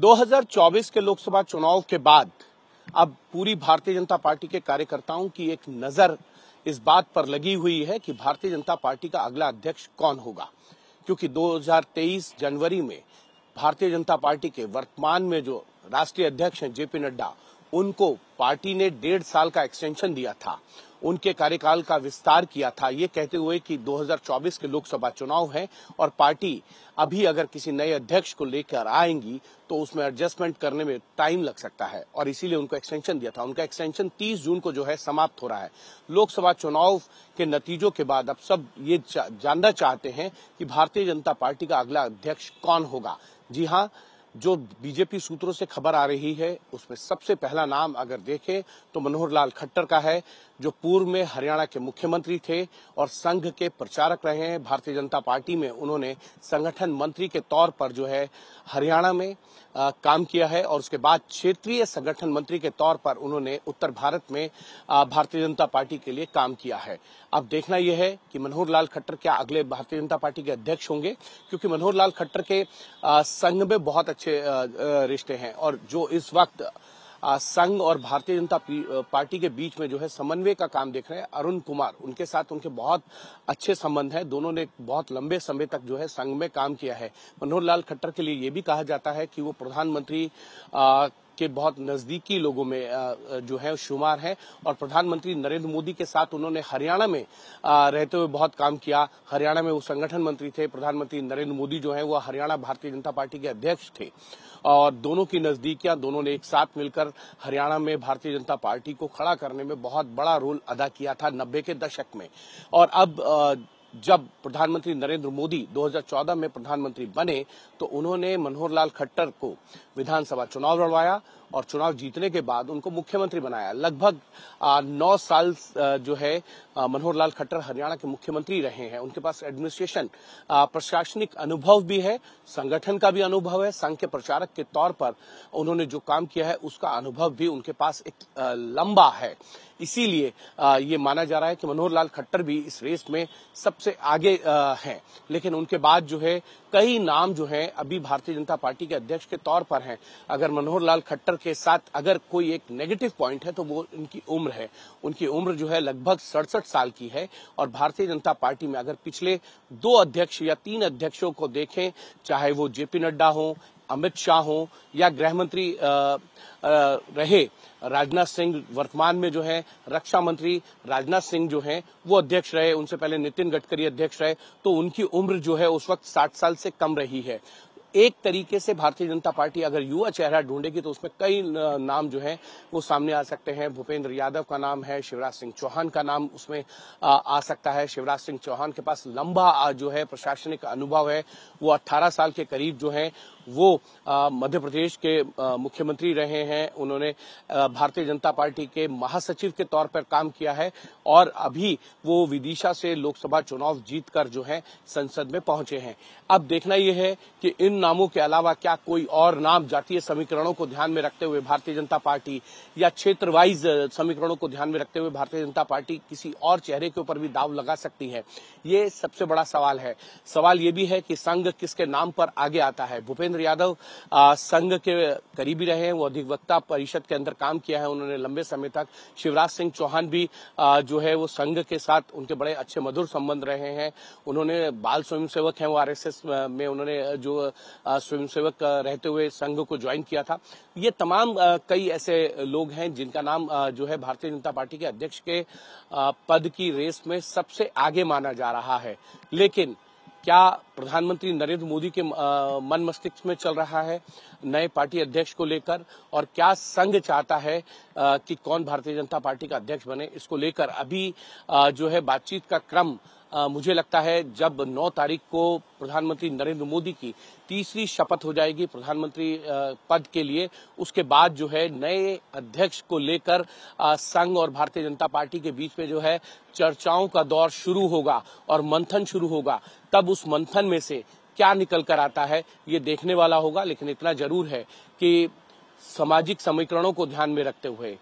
2024 के लोकसभा चुनाव के बाद अब पूरी भारतीय जनता पार्टी के कार्यकर्ताओं की एक नजर इस बात पर लगी हुई है कि भारतीय जनता पार्टी का अगला अध्यक्ष कौन होगा क्योंकि 2023 जनवरी में भारतीय जनता पार्टी के वर्तमान में जो राष्ट्रीय अध्यक्ष हैं जेपी नड्डा उनको पार्टी ने डेढ़ साल का एक्सटेंशन दिया था उनके कार्यकाल का विस्तार किया था ये कहते हुए कि 2024 के लोकसभा चुनाव हैं और पार्टी अभी अगर किसी नए अध्यक्ष को लेकर आएंगी तो उसमें एडजस्टमेंट करने में टाइम लग सकता है और इसीलिए उनको एक्सटेंशन दिया था उनका एक्सटेंशन 30 जून को जो है समाप्त हो रहा है लोकसभा चुनाव के नतीजों के बाद अब सब ये जानना चाहते हैं कि भारतीय जनता पार्टी का अगला अध्यक्ष कौन होगा जी हाँ जो बीजेपी सूत्रों से खबर आ रही है उसमें सबसे पहला नाम अगर देखें तो मनोहर लाल खट्टर का है जो पूर्व में हरियाणा के मुख्यमंत्री थे और संघ के प्रचारक रहे हैं भारतीय जनता पार्टी में उन्होंने संगठन मंत्री के तौर पर जो है हरियाणा में आ, काम किया है और उसके बाद क्षेत्रीय संगठन मंत्री के तौर पर उन्होंने उत्तर भारत में भारतीय जनता पार्टी के लिए काम किया है अब देखना यह है कि मनोहर लाल खट्टर क्या अगले भारतीय जनता पार्टी के अध्यक्ष होंगे क्योंकि मनोहर लाल खट्टर के संघ में बहुत अच्छा अच्छे रिश्ते हैं और जो इस वक्त संघ और भारतीय जनता पार्टी के बीच में जो है समन्वय का काम देख रहे हैं अरुण कुमार उनके साथ उनके बहुत अच्छे संबंध हैं दोनों ने बहुत लंबे समय तक जो है संघ में काम किया है मनोहर लाल खट्टर के लिए ये भी कहा जाता है कि वो प्रधानमंत्री के बहुत नजदीकी लोगों में जो है शुमार है और प्रधानमंत्री नरेंद्र मोदी के साथ उन्होंने हरियाणा में रहते हुए बहुत काम किया हरियाणा में वो संगठन मंत्री थे प्रधानमंत्री नरेंद्र मोदी जो है वो हरियाणा भारतीय जनता पार्टी के अध्यक्ष थे और दोनों की नजदीकियां दोनों ने एक साथ मिलकर हरियाणा में भारतीय जनता पार्टी को खड़ा करने में बहुत बड़ा रोल अदा किया था नब्बे के दशक में और अब जब प्रधानमंत्री नरेंद्र मोदी 2014 में प्रधानमंत्री बने तो उन्होंने मनोहर लाल खट्टर को विधानसभा चुनाव लड़वाया और चुनाव जीतने के बाद उनको मुख्यमंत्री बनाया लगभग नौ साल जो है मनोहर लाल खट्टर हरियाणा के मुख्यमंत्री रहे हैं उनके पास एडमिनिस्ट्रेशन प्रशासनिक अनुभव भी है संगठन का भी अनुभव है संघ के प्रचारक के तौर पर उन्होंने जो काम किया है उसका अनुभव भी उनके पास एक लंबा है इसीलिए ये माना जा रहा है कि मनोहर लाल खट्टर भी इस रेस में सबसे आगे हैं लेकिन उनके बाद जो है कई नाम जो है अभी भारतीय जनता पार्टी के अध्यक्ष के तौर पर हैं अगर मनोहर लाल खट्टर के साथ अगर कोई एक नेगेटिव पॉइंट है तो वो इनकी उम्र है उनकी उम्र जो है लगभग सड़सठ साल की है और भारतीय जनता पार्टी में अगर पिछले दो अध्यक्ष या तीन अध्यक्षों को देखें चाहे वो जेपी नड्डा हो अमित शाह हो या गृह मंत्री रहे राजनाथ सिंह वर्तमान में जो है रक्षा मंत्री राजनाथ सिंह जो है वो अध्यक्ष रहे उनसे पहले नितिन गडकरी अध्यक्ष रहे तो उनकी उम्र जो है उस वक्त 60 साल से कम रही है एक तरीके से भारतीय जनता पार्टी अगर युवा चेहरा ढूंढेगी तो उसमें कई नाम जो है वो सामने आ सकते हैं भूपेंद्र यादव का नाम है शिवराज सिंह चौहान का नाम उसमें आ, आ सकता है शिवराज सिंह चौहान के पास लंबा जो है प्रशासनिक अनुभव है वो अट्ठारह साल के करीब जो है वो मध्य प्रदेश के मुख्यमंत्री रहे हैं उन्होंने भारतीय जनता पार्टी के महासचिव के तौर पर काम किया है और अभी वो विदिशा से लोकसभा चुनाव जीतकर जो है संसद में पहुंचे हैं अब देखना यह है कि इन नामों के अलावा क्या कोई और नाम जातीय समीकरणों को ध्यान में रखते हुए भारतीय जनता पार्टी या क्षेत्रवाइज समीकरणों को ध्यान में रखते हुए भारतीय जनता पार्टी किसी और चेहरे के ऊपर भी दाव लगा सकती है ये सबसे बड़ा सवाल है सवाल ये भी है कि संघ किसके नाम पर आगे आता है भूपेंद्र राजेंद्र यादव संघ के करीबी रहे हैं वो अधिवक्ता परिषद के अंदर काम किया है उन्होंने लंबे समय तक शिवराज सिंह चौहान भी जो है वो संघ के साथ उनके बड़े अच्छे मधुर संबंध रहे हैं उन्होंने बाल स्वयंसेवक हैं वो आरएसएस में उन्होंने जो स्वयंसेवक रहते हुए संघ को ज्वाइन किया था ये तमाम कई ऐसे लोग हैं जिनका नाम जो है भारतीय जनता पार्टी के अध्यक्ष के पद की रेस में सबसे आगे माना जा रहा है लेकिन क्या प्रधानमंत्री नरेंद्र मोदी के मन मस्तिष्क में चल रहा है नए पार्टी अध्यक्ष को लेकर और क्या संघ चाहता है कि कौन भारतीय जनता पार्टी का अध्यक्ष बने इसको लेकर अभी जो है बातचीत का क्रम आ, मुझे लगता है जब 9 तारीख को प्रधानमंत्री नरेंद्र मोदी की तीसरी शपथ हो जाएगी प्रधानमंत्री पद के लिए उसके बाद जो है नए अध्यक्ष को लेकर संघ और भारतीय जनता पार्टी के बीच में जो है चर्चाओं का दौर शुरू होगा और मंथन शुरू होगा तब उस मंथन में से क्या निकल कर आता है ये देखने वाला होगा लेकिन इतना जरूर है कि सामाजिक समीकरणों को ध्यान में रखते हुए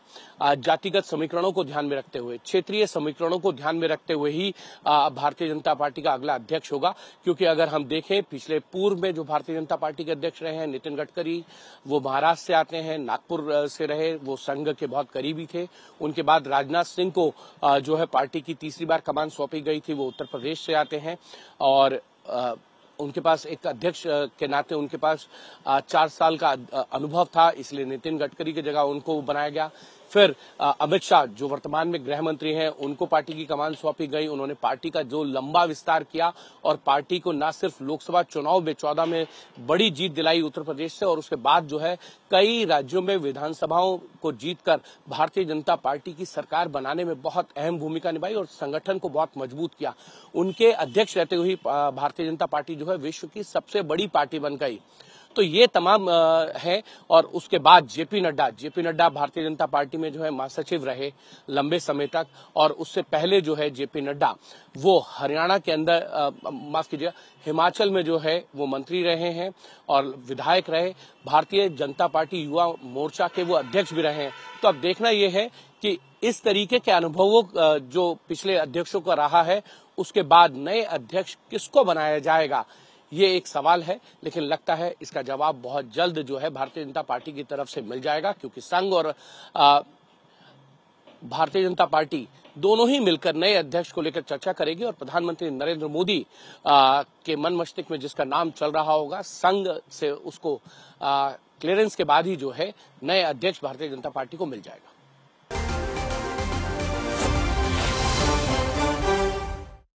जातिगत समीकरणों को ध्यान में रखते हुए क्षेत्रीय समीकरणों को ध्यान में रखते हुए ही भारतीय जनता पार्टी का अगला अध्यक्ष होगा क्योंकि अगर हम देखें पिछले पूर्व में जो भारतीय जनता पार्टी के अध्यक्ष रहे हैं नितिन गडकरी वो महाराष्ट्र से आते हैं नागपुर से रहे वो संघ के बहुत करीबी थे उनके बाद राजनाथ सिंह को जो है पार्टी की तीसरी बार कमान सौंपी गई थी वो उत्तर प्रदेश से आते हैं और उनके पास एक अध्यक्ष के नाते उनके पास चार साल का अनुभव था इसलिए नितिन गडकरी की जगह उनको बनाया गया फिर अमित शाह जो वर्तमान में गृह मंत्री हैं उनको पार्टी की कमान सौंपी गई उन्होंने पार्टी का जो लंबा विस्तार किया और पार्टी को न सिर्फ लोकसभा चुनाव में चौदह में बड़ी जीत दिलाई उत्तर प्रदेश से और उसके बाद जो है कई राज्यों में विधानसभाओं को जीतकर भारतीय जनता पार्टी की सरकार बनाने में बहुत अहम भूमिका निभाई और संगठन को बहुत मजबूत किया उनके अध्यक्ष रहते हुए भारतीय जनता पार्टी जो है विश्व की सबसे बड़ी पार्टी बन गई तो ये तमाम है और उसके बाद जेपी नड्डा जेपी नड्डा भारतीय जनता पार्टी में जो है महासचिव रहे लंबे समय तक और उससे पहले जो है जेपी नड्डा वो हरियाणा के अंदर माफ कीजिए हिमाचल में जो है वो मंत्री रहे हैं और विधायक रहे भारतीय जनता पार्टी युवा मोर्चा के वो अध्यक्ष भी रहे हैं तो अब देखना यह है कि इस तरीके के अनुभवों जो पिछले अध्यक्षों का रहा है उसके बाद नए अध्यक्ष किसको बनाया जाएगा ये एक सवाल है लेकिन लगता है इसका जवाब बहुत जल्द जो है भारतीय जनता पार्टी की तरफ से मिल जाएगा क्योंकि संघ और भारतीय जनता पार्टी दोनों ही मिलकर नए अध्यक्ष को लेकर चर्चा करेगी और प्रधानमंत्री नरेंद्र मोदी के मन मस्तिष्क में जिसका नाम चल रहा होगा संघ से उसको क्लियरेंस के बाद ही जो है नए अध्यक्ष भारतीय जनता पार्टी को मिल जाएगा